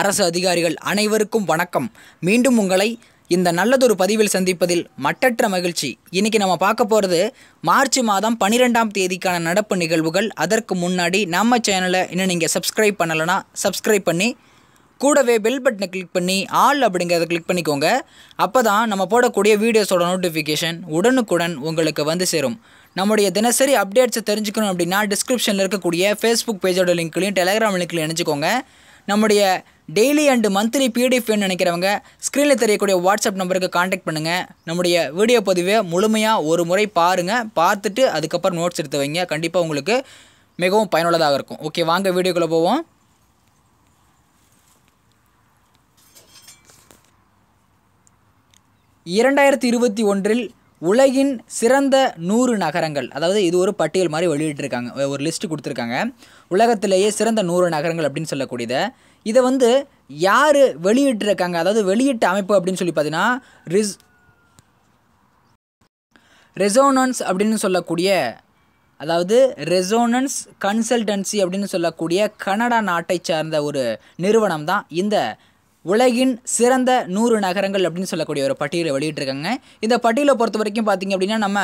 அரசு அதிகாரிகள் அனைவருக்கும் வணக்கம் மீண்டும் உங்களை இந்த நல்லதொரு பதிவில் சந்திப்பதில் மட்டற்ற மகிழ்ச்சி இன்னைக்கு நம்ம பார்க்க போகிறது மார்ச் மாதம் பன்னிரெண்டாம் தேதிக்கான நடப்பு நிகழ்வுகள் அதற்கு முன்னாடி நம்ம சேனலை இன்னும் நீங்கள் சப்ஸ்கிரைப் பண்ணலைன்னா சப்ஸ்கிரைப் பண்ணி கூடவே பெல் பட்டனை கிளிக் பண்ணி ஆல் அப்படிங்கிறத கிளிக் பண்ணிக்கோங்க அப்போ தான் நம்ம போடக்கூடிய வீடியோஸோட நோட்டிஃபிகேஷன் உடனுக்குடன் உங்களுக்கு வந்து சேரும் நம்முடைய தினசரி அப்டேட்ஸை தெரிஞ்சுக்கணும் அப்படின்னா டிஸ்கிரிப்ஷனில் இருக்கக்கூடிய ஃபேஸ்புக் பேஜோட லிங்க்லையும் டெலகிராம் லிங்க்லையும் இணைச்சிக்கோங்க நம்முடைய டெய்லி அண்டு மந்த்லி பிடிஎஃப் நினைக்கிறவங்க ஸ்க்ரீனில் தெரியக்கூடிய வாட்ஸ்அப் நம்பருக்கு காண்டாக்ட் பண்ணுங்கள் நம்முடைய வீடியோ பதிவை முழுமையாக ஒரு முறை பாருங்கள் பார்த்துட்டு அதுக்கப்புறம் நோட்ஸ் எடுத்து வைங்க கண்டிப்பாக உங்களுக்கு மிகவும் பயனுள்ளதாக இருக்கும் ஓகே வாங்க வீடியோக்குள்ளே போவோம் இரண்டாயிரத்தி இருபத்தி ஒன்றில் உலகின் சிறந்த நூறு நகரங்கள் அதாவது இது ஒரு பட்டியல் மாதிரி வெளியிட்டிருக்காங்க ஒரு லிஸ்ட்டு கொடுத்துருக்காங்க உலகத்திலேயே சிறந்த நூறு நகரங்கள் அப்படின்னு சொல்லக்கூடியதை இதை வந்து யார் வெளியிட்டிருக்காங்க அதாவது வெளியிட்ட அமைப்பு அப்படின்னு சொல்லி பார்த்தீங்கன்னா ரிஸ் ரெசோனன்ஸ் அப்படின்னு சொல்லக்கூடிய அதாவது ரெசோனன்ஸ் கன்சல்டன்சி அப்படின்னு சொல்லக்கூடிய கனடா நாட்டை சார்ந்த ஒரு நிறுவனம் தான் இந்த உலகின் சிறந்த நூறு நகரங்கள் அப்படின்னு சொல்லக்கூடிய ஒரு பட்டியலை வெளியிட்டிருக்காங்க இந்த பட்டியலை பொறுத்த வரைக்கும் பார்த்திங்க அப்படின்னா நம்ம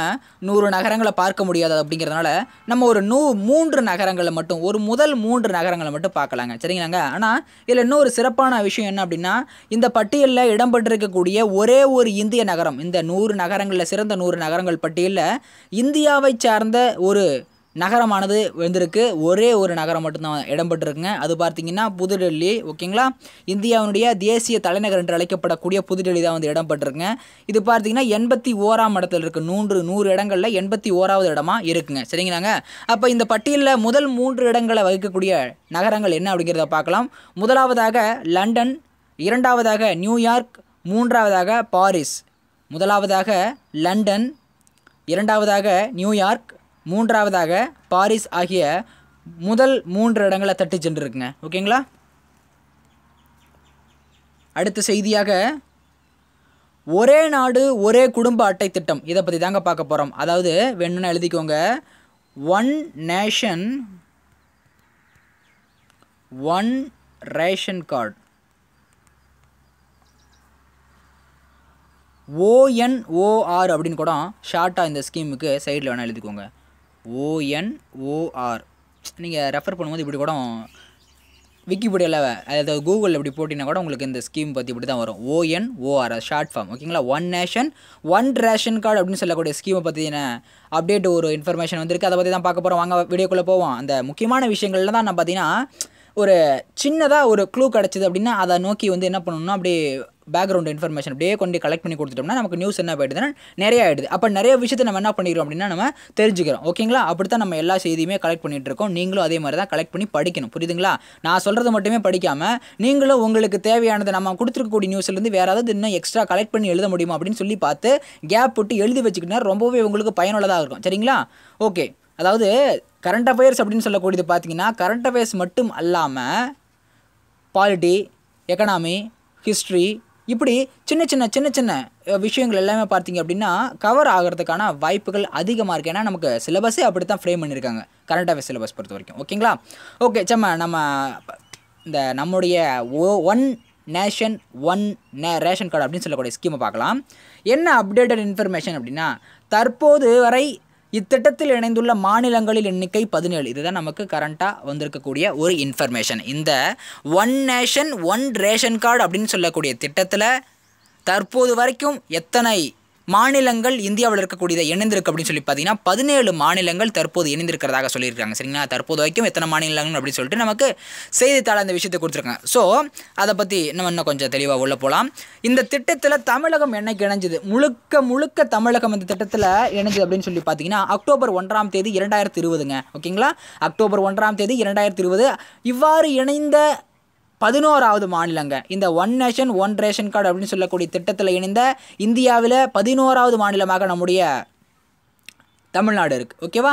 நூறு நகரங்களை பார்க்க முடியாது அப்படிங்கிறதுனால நம்ம ஒரு நூ மூன்று நகரங்களை மட்டும் ஒரு முதல் மூன்று நகரங்களை மட்டும் பார்க்கலாங்க சரிங்களாங்க ஆனால் இதில் இன்னும் ஒரு சிறப்பான விஷயம் என்ன அப்படின்னா இந்த பட்டியலில் இடம்பெற்றிருக்கக்கூடிய ஒரே ஒரு இந்திய நகரம் இந்த நூறு நகரங்களில் சிறந்த நூறு நகரங்கள் பட்டியலில் இந்தியாவை சார்ந்த ஒரு நகரமானது வந்திருக்கு ஒரே ஒரு நகரம் மட்டும்தான் இடம்பெற்றிருக்குங்க அது பார்த்திங்கன்னா புதுடெல்லி ஓகேங்களா இந்தியாவினுடைய தேசிய தலைநகர் என்று அழைக்கப்படக்கூடிய புதுடெல்லி தான் வந்து இடம்பெற்றிருக்குங்க இது பார்த்திங்கன்னா எண்பத்தி ஓராம் இடத்துல இருக்குது நூன்று நூறு இடங்களில் எண்பத்தி ஓராவது இடமா இருக்குங்க சரிங்களாங்க அப்போ இந்த பட்டியலில் முதல் மூன்று இடங்களை வகிக்கக்கூடிய நகரங்கள் என்ன அப்படிங்கிறத பார்க்கலாம் முதலாவதாக லண்டன் இரண்டாவதாக நியூயார்க் மூன்றாவதாக பாரிஸ் முதலாவதாக லண்டன் இரண்டாவதாக நியூயார்க் மூன்றாவதாக பாரிஸ் ஆகிய முதல் மூன்று இடங்களை தட்டி சென்றிருக்குங்க ஓகேங்களா அடுத்த செய்தியாக ஒரே நாடு ஒரே குடும்ப அட்டை திட்டம் இதை பற்றி தாங்க பார்க்க போகிறோம் அதாவது வேணும்னா எழுதிக்கோங்க one nation one ration card ONOR அப்படின்னு கூட ஷார்ட்டாக இந்த ஸ்கீமுக்கு சைடில் வேணால் எழுதிக்கோங்க ஓஎன்ஓஆர் நீங்கள் ரெஃபர் பண்ணும்போது இப்படி கூட விக்கிபீடியாவில் அதாவது கூகுளில் இப்படி போட்டிங்கன்னா கூட உங்களுக்கு இந்த ஸ்கீம் பற்றி இப்படி தான் வரும் ஓஎன்ஓஆர் ஷார்ட் ஃபார்ம் ஓகேங்களா one nation one ration card அப்படின்னு சொல்லக்கூடிய ஸ்கீமை பற்றின அப்டேட் ஒரு இன்ஃபர்மேஷன் வந்திருக்கு அதை பற்றி தான் பார்க்க போகிறோம் வாங்க வீடியோக்குள்ளே போவோம் அந்த முக்கியமான விஷயங்கள்லாம் தான் நான் பார்த்தீங்கன்னா ஒரு சின்னதாக ஒரு க்ளூ கிடச்சிது அப்படின்னா அதை நோக்கி வந்து என்ன பண்ணணும்னா அப்படியே பேக்ரவுண்ட் இன்ஃபர்மேஷன் அப்படியே கொண்டு கலெக்ட் பண்ணி கொடுத்துட்டோம்னா நமக்கு நியூஸ் என்ன போயிடுதுன்னா நிறைய ஆகிடுது அப்போ நிறைய விஷயத்தை நம்ம என்ன பண்ணிக்கிறோம் அப்படின்னா நம்ம தெரிஞ்சுக்கிறோம் ஓகேங்களா அப்படி தான் நம்ம எல்லா செய்தியுமே கலெக்ட் பண்ணிகிட்டு இருக்கோம் நீங்களும் அதே மாதிரி தான் கலெக்ட் பண்ணி படிக்கணும் புரியுதுங்களா நான் சொல்கிறது மட்டுமே படிக்காமல் நீங்களும் உங்களுக்கு தேவையானது நம்ம கொடுத்துருக்கக்கூடிய நியூஸ்லேருந்து வேறு ஏதாவது இன்னும் எக்ஸ்ட்ரா கலெக்ட் பண்ணி எழுத முடியுமா அப்படின்னு சொல்லி பார்த்து கேப் போட்டு எழுதி வச்சுக்கிட்டா ரொம்பவே உங்களுக்கு பயனுள்ளதாக இருக்கும் சரிங்களா ஓகே அதாவது கரண்ட் அஃபேர்ஸ் அப்படின்னு சொல்லக்கூடியது பார்த்திங்கன்னா கரண்ட் அஃபேர்ஸ் மட்டும் அல்லாமல் பாலிட்டி எக்கனாமி ஹிஸ்ட்ரி இப்படி சின்ன சின்ன சின்ன சின்ன விஷயங்கள் எல்லாமே பார்த்திங்க அப்படின்னா கவர் ஆகிறதுக்கான வாய்ப்புகள் அதிகமாக இருக்குது ஏன்னா நமக்கு சிலபஸே அப்படி தான் ஃப்ரேம் பண்ணியிருக்காங்க கரண்ட் அஃபேர்ஸ் சிலபஸ் பொறுத்த வரைக்கும் ஓகேங்களா ஓகே சம்ம நம்ம இந்த நம்முடைய ஓ ஒன் நேஷன் ஒன் நே ரேஷன் கார்டு அப்படின்னு சொல்லக்கூடிய ஸ்கீமை பார்க்கலாம் என்ன அப்டேட்டட் இன்ஃபர்மேஷன் அப்படின்னா தற்போது வரை இத்திட்டத்தில் இணைந்துள்ள மாநிலங்களின் எண்ணிக்கை பதினேழு இதுதான் நமக்கு கரண்ட்டாக வந்திருக்கக்கூடிய ஒரு இன்ஃபர்மேஷன் இந்த one nation one ration card அப்படின்னு சொல்லக்கூடிய திட்டத்தில் தற்போது வரைக்கும் எத்தனை மாநிலங்கள் இந்தியாவில் இருக்கக்கூடியதை இணைந்திருக்கு அப்படின்னு சொல்லி பார்த்தீங்கன்னா பதினேழு மாநிலங்கள் தற்போது இணைந்திருக்கிறதாக சொல்லியிருக்காங்க சரிங்களா தற்போது வரைக்கும் எத்தனை மாநிலங்கள் அப்படின்னு சொல்லிட்டு நமக்கு செய்தித்தாள் அந்த விஷயத்தை கொடுத்துருக்காங்க ஸோ அதை பற்றி நம்ம இன்னும் கொஞ்சம் தெளிவாக உள்ள போகலாம் இந்த திட்டத்தில் தமிழகம் என்னைக்கு இணைஞ்சது முழுக்க முழுக்க தமிழகம் இந்த திட்டத்தில் இணைஞ்சது அப்படின்னு சொல்லி பார்த்தீங்கன்னா அக்டோபர் ஒன்றாம் தேதி இரண்டாயிரத்தி இருபதுங்க ஓகேங்களா அக்டோபர் ஒன்றாம் தேதி இரண்டாயிரத்தி இருபது இவ்வாறு இணைந்த பதினோராவது மாநிலங்க இந்த one nation one ration card அப்படின்னு சொல்லக்கூடிய திட்டத்தில் இணைந்த இந்தியாவில் பதினோராவது மாநிலமாக நம்முடைய தமிழ்நாடு இருக்குது ஓகேவா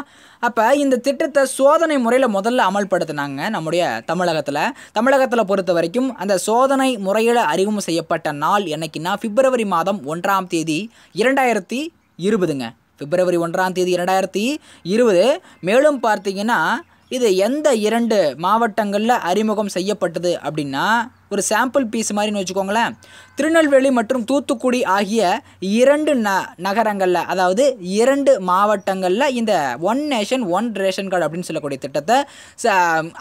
அப்போ இந்த திட்டத்தை சோதனை முறையில் முதல்ல அமல்படுத்தினாங்க நம்முடைய தமிழகத்தில் தமிழகத்தில் பொறுத்த வரைக்கும் அந்த சோதனை முறையில் அறிமுகம் செய்யப்பட்ட நாள் என்னைக்குன்னா பிப்ரவரி மாதம் ஒன்றாம் தேதி இரண்டாயிரத்தி இருபதுங்க பிப்ரவரி ஒன்றாம் தேதி இரண்டாயிரத்தி இருபது மேலும் பார்த்தீங்கன்னா இது எந்த இரண்டு மாவட்டங்களில் அறிமுகம் செய்யப்பட்டது அப்படின்னா ஒரு சாம்பிள் பீஸ் மாதிரின்னு வச்சுக்கோங்களேன் திருநெல்வேலி மற்றும் தூத்துக்குடி ஆகிய இரண்டு ந நகரங்களில் அதாவது இரண்டு மாவட்டங்களில் இந்த one nation one ration card அப்படின்னு சொல்லக்கூடிய திட்டத்தை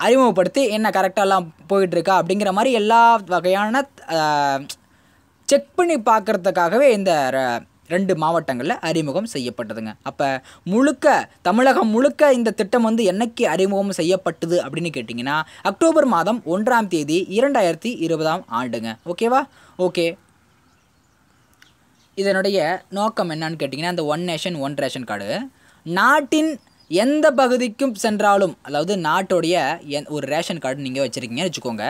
அறிமுகப்படுத்தி என்ன கரெக்டாகலாம் போயிட்டுருக்கா அப்படிங்கிற மாதிரி எல்லா வகையான செக் பண்ணி பார்க்குறதுக்காகவே இந்த ரெண்டு மாவட்டங்களில் அறிமுகம் செய்யப்பட்டதுங்க அப்போ முழுக்க தமிழகம் முழுக்க இந்த திட்டம் வந்து என்னைக்கு அறிமுகம் செய்யப்பட்டது அப்படின்னு கேட்டிங்கன்னா அக்டோபர் மாதம் ஒன்றாம் தேதி இரண்டாயிரத்தி இருபதாம் ஆண்டுங்க ஓகேவா ஓகே இதனுடைய நோக்கம் என்னன்னு கேட்டிங்கன்னா அந்த one nation one ration card நாட்டின் எந்த பகுதிக்கும் சென்றாலும் அதாவது நாட்டுடைய என் ஒரு ரேஷன் கார்டு நீங்கள் வச்சுருக்கீங்கன்னு வச்சுக்கோங்க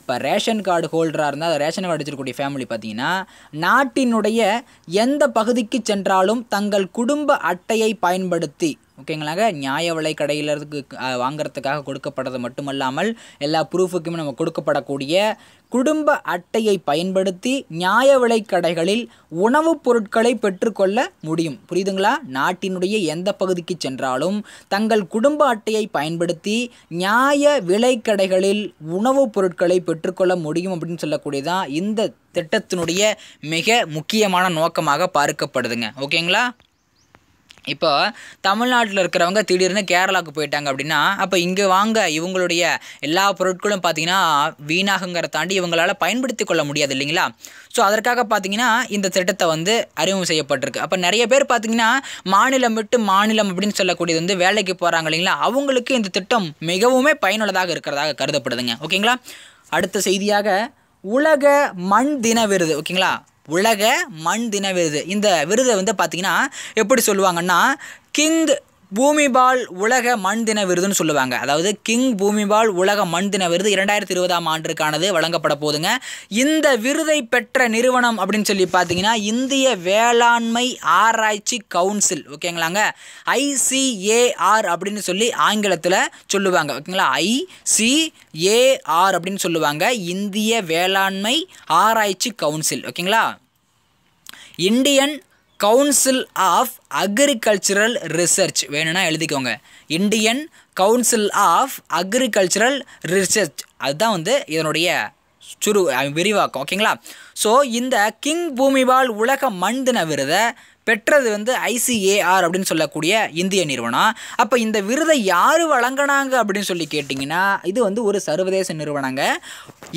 இப்போ ரேஷன் கார்டு ஹோல்டராக இருந்தால் அந்த ரேஷன் கார்டு வச்சிருக்கக்கூடிய ஃபேமிலி பார்த்தீங்கன்னா நாட்டினுடைய எந்த பகுதிக்கு சென்றாலும் தங்கள் குடும்ப அட்டையை பயன்படுத்தி ஓகேங்களாங்க நியாய விலை கடையிலிருந்து வாங்குறதுக்காக கொடுக்கப்படுறது மட்டுமல்லாமல் எல்லா ப்ரூஃபுக்குமே நம்ம கொடுக்கப்படக்கூடிய குடும்ப அட்டையை பயன்படுத்தி நியாய விலை கடைகளில் உணவுப் பொருட்களை பெற்றுக்கொள்ள முடியும் புரியுதுங்களா நாட்டினுடைய எந்த பகுதிக்கு சென்றாலும் தங்கள் குடும்ப அட்டையை பயன்படுத்தி நியாய விலை கடைகளில் உணவுப் பொருட்களை பெற்றுக்கொள்ள முடியும் அப்படின்னு சொல்லக்கூடியதான் இந்த திட்டத்தினுடைய மிக முக்கியமான நோக்கமாக பார்க்கப்படுதுங்க ஓகேங்களா இப்போ தமிழ்நாட்டில் இருக்கிறவங்க திடீர்னு கேரளாவுக்கு போயிட்டாங்க அப்படின்னா அப்போ இங்கே வாங்க இவங்களுடைய எல்லா பொருட்களும் பார்த்தீங்கன்னா வீணாகுங்கிற தாண்டி இவங்களால் பயன்படுத்தி கொள்ள முடியாது இல்லைங்களா ஸோ அதற்காக பார்த்தீங்கன்னா இந்த திட்டத்தை வந்து அறிமுகம் செய்யப்பட்டிருக்கு அப்போ நிறைய பேர் பார்த்திங்கன்னா மாநிலம் விட்டு மாநிலம் அப்படின்னு சொல்லக்கூடியது வந்து வேலைக்கு போகிறாங்க இல்லைங்களா அவங்களுக்கு இந்த திட்டம் மிகவுமே பயனுள்ளதாக இருக்கிறதாக கருதப்படுதுங்க ஓகேங்களா அடுத்த செய்தியாக உலக மண் தின விருது ஓகேங்களா உலக மண் தின விருது இந்த விருதை வந்து பார்த்திங்கன்னா எப்படி சொல்லுவாங்கன்னா கிங் பூமிபால் உலக மண் தின விருதுன்னு சொல்லுவாங்க அதாவது கிங் பூமிபால் உலக மண் தின விருது இரண்டாயிரத்தி இருபதாம் ஆண்டுக்கானது வழங்கப்பட போதுங்க இந்த விருதை பெற்ற நிறுவனம் அப்படின்னு சொல்லி பார்த்தீங்கன்னா இந்திய வேளாண்மை ஆராய்ச்சி கவுன்சில் ஓகேங்களாங்க ஐசிஏஆர் அப்படின்னு சொல்லி ஆங்கிலத்தில் சொல்லுவாங்க ஓகேங்களா ஐசிஏஆர் அப்படின்னு சொல்லுவாங்க இந்திய வேளாண்மை ஆராய்ச்சி கவுன்சில் ஓகேங்களா Indian Council of Agricultural Research வேணும்னா எழுதிக்கோங்க Indian Council of Agricultural Research அதுதான் வந்து இதனுடைய சுரு விரிவாக்கம் ஓகேங்களா ஸோ இந்த கிங் பூமிபால் உலக மண் தின விருதை பெற்றது வந்து ஐசிஏஆர் அப்படின்னு சொல்லக்கூடிய இந்திய நிறுவனம் அப்போ இந்த விருதை யார் வழங்கினாங்க அப்படின்னு சொல்லி கேட்டிங்கன்னா இது வந்து ஒரு சர்வதேச நிறுவனங்க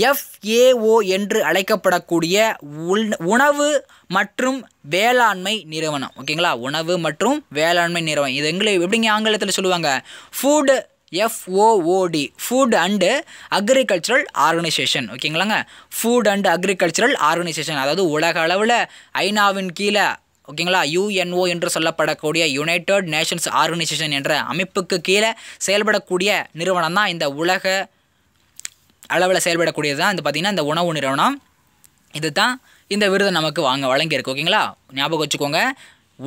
எஃப்ஏஓ என்று அழைக்கப்படக்கூடிய உள் உணவு மற்றும் வேளாண்மை நிறுவனம் ஓகேங்களா உணவு மற்றும் வேளாண்மை நிறுவனம் இது எங்களை எப்படிங்க ஆங்கிலத்தில் சொல்லுவாங்க food FOOD food and agricultural organisation ஓகேங்களாங்க ஃபுட் அண்டு அக்ரிகல்ச்சரல் ஆர்கனைசேஷன் அதாவது உலக அளவில் ஐநாவின் கீழே ஓகேங்களா யுஎன்ஓ என்று சொல்லப்படக்கூடிய யுனைடெட் நேஷன்ஸ் ஆர்கனைசேஷன் என்ற அமைப்புக்கு கீழே செயல்படக்கூடிய நிறுவனம் தான் இந்த உலக அளவில் செயல்படக்கூடியது தான் இந்த பார்த்திங்கன்னா இந்த உணவு நிறுவனம் இது தான் இந்த விருதை நமக்கு வாங்க வழங்கியிருக்கு ஓகேங்களா ஞாபகம் வச்சுக்கோங்க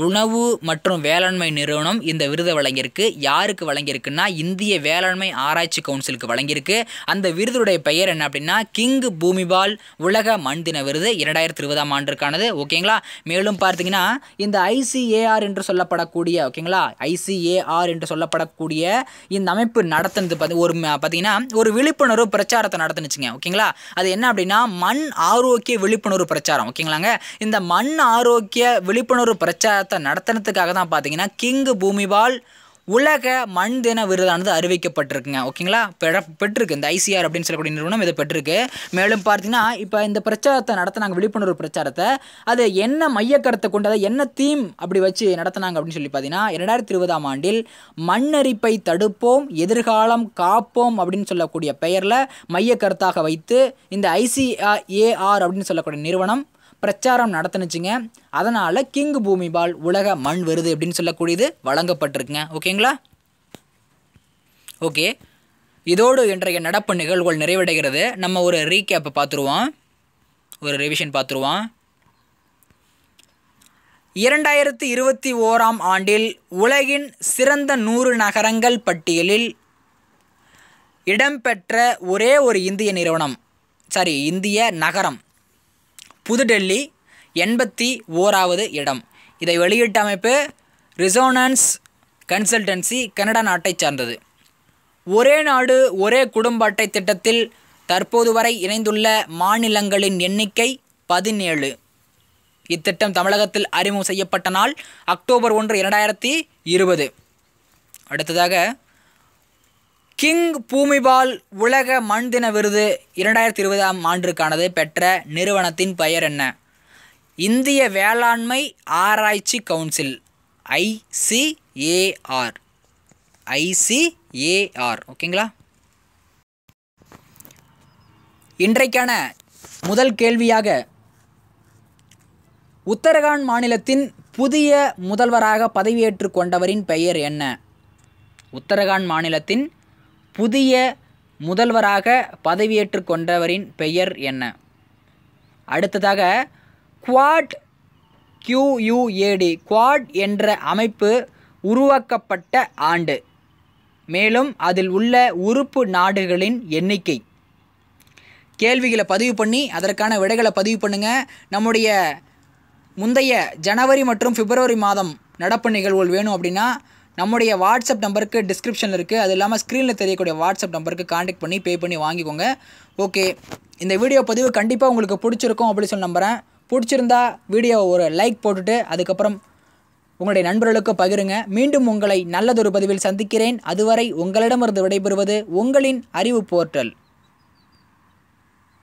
உணவு மற்றும் வேளாண்மை நிறுவனம் இந்த விருதை வழங்கியிருக்கு யாருக்கு வழங்கியிருக்குன்னா இந்திய வேளாண்மை ஆராய்ச்சி கவுன்சிலுக்கு வழங்கியிருக்கு அந்த விருதுடைய பெயர் என்ன அப்படின்னா கிங் பூமிபால் உலக மண் தின விருது இரண்டாயிரத்தி இருபதாம் ஆண்டிற்கானது ஓகேங்களா மேலும் பார்த்தீங்கன்னா இந்த ஐசிஏஆர் என்று சொல்லப்படக்கூடிய ஓகேங்களா ஐசிஏஆர் என்று சொல்லப்படக்கூடிய இந்த அமைப்பு நடத்தினது பார்த்து ஒரு பார்த்தீங்கன்னா ஒரு விழிப்புணர்வு பிரச்சாரத்தை நடத்துனுச்சுங்க ஓகேங்களா அது என்ன அப்படின்னா மண் ஆரோக்கிய விழிப்புணர்வு பிரச்சாரம் ஓகேங்களாங்க இந்த மண் ஆரோக்கிய விழிப்புணர்வு பிரச்சாரம் போராட்டத்தை நடத்தினத்துக்காக தான் பார்த்தீங்கன்னா கிங்கு பூமிபால் உலக மண் தின விருதானது அறிவிக்கப்பட்டிருக்குங்க ஓகேங்களா பெற பெற்றிருக்கு இந்த ஐசிஆர் அப்படின்னு சொல்லக்கூடிய நிறுவனம் இதை பெற்றிருக்கு மேலும் பார்த்தீங்கன்னா இப்போ இந்த பிரச்சாரத்தை நடத்தினாங்க விழிப்புணர்வு பிரச்சாரத்தை அது என்ன மையக்கருத்தை கருத்தை கொண்டு அதை என்ன தீம் அப்படி வச்சு நடத்தினாங்க அப்படின்னு சொல்லி பார்த்தீங்கன்னா இரண்டாயிரத்தி இருபதாம் ஆண்டில் மண்ணரிப்பை தடுப்போம் எதிர்காலம் காப்போம் அப்படின்னு சொல்லக்கூடிய பெயரில் மையக்கருத்தாக வைத்து இந்த ஏஆர் அப்படின்னு சொல்லக்கூடிய நிறுவனம் பிரச்சாரம் நடத்தினுச்சுங்க அதனால் கிங் பூமிபால் உலக மண் விருது அப்படின்னு சொல்லக்கூடியது வழங்கப்பட்டிருக்குங்க ஓகேங்களா ஓகே இதோடு இன்றைய நடப்பு நிகழ்வுகள் நிறைவடைகிறது நம்ம ஒரு ரீகேப்பை பார்த்துருவோம் ஒரு ரிவிஷன் பார்த்துருவோம் இரண்டாயிரத்தி இருபத்தி ஓராம் ஆண்டில் உலகின் சிறந்த நூறு நகரங்கள் பட்டியலில் இடம்பெற்ற ஒரே ஒரு இந்திய நிறுவனம் சாரி இந்திய நகரம் புதுடெல்லி எண்பத்தி ஓராவது இடம் இதை வெளியிட்ட அமைப்பு ரிசோனன்ஸ் கன்சல்டன்சி கனடா நாட்டை சார்ந்தது ஒரே நாடு ஒரே குடும்ப அட்டை திட்டத்தில் தற்போது வரை இணைந்துள்ள மாநிலங்களின் எண்ணிக்கை பதினேழு இத்திட்டம் தமிழகத்தில் அறிமுகம் செய்யப்பட்ட நாள் அக்டோபர் ஒன்று இரண்டாயிரத்தி இருபது அடுத்ததாக கிங் பூமிபால் உலக மண் தின விருது இரண்டாயிரத்தி இருபதாம் ஆண்டிற்கானது பெற்ற நிறுவனத்தின் பெயர் என்ன இந்திய வேளாண்மை ஆராய்ச்சி கவுன்சில் ஐசிஏஆர் ஐசிஏஆர் ஓகேங்களா இன்றைக்கான முதல் கேள்வியாக உத்தரகாண்ட் மாநிலத்தின் புதிய முதல்வராக பதவியேற்று கொண்டவரின் பெயர் என்ன உத்தரகாண்ட் மாநிலத்தின் புதிய முதல்வராக பதவியேற்று கொண்டவரின் பெயர் என்ன அடுத்ததாக குவாட் கியூயுஏடி குவாட் என்ற அமைப்பு உருவாக்கப்பட்ட ஆண்டு மேலும் அதில் உள்ள உறுப்பு நாடுகளின் எண்ணிக்கை கேள்விகளை பதிவு பண்ணி அதற்கான விடைகளை பதிவு பண்ணுங்கள் நம்முடைய முந்தைய ஜனவரி மற்றும் பிப்ரவரி மாதம் நடப்பு நிகழ்வுகள் வேணும் அப்படின்னா நம்முடைய வாட்ஸ்அப் நம்பருக்கு டிஸ்கிரிப்ஷனில் இருக்குது அது இல்லாமல் ஸ்க்ரீனில் தெரியக்கூடிய வாட்ஸ்அப் நம்பருக்கு காண்டாக்ட் பண்ணி பே பண்ணி வாங்கிக்கோங்க ஓகே இந்த வீடியோ பதிவு கண்டிப்பாக உங்களுக்கு பிடிச்சிருக்கும் அப்படின்னு சொல்லி நம்புகிறேன் பிடிச்சிருந்தா வீடியோவை ஒரு லைக் போட்டுட்டு அதுக்கப்புறம் உங்களுடைய நண்பர்களுக்கு பகிருங்க மீண்டும் உங்களை நல்லதொரு பதிவில் சந்திக்கிறேன் அதுவரை உங்களிடமிருந்து விடைபெறுவது உங்களின் அறிவு போர்ட்டல்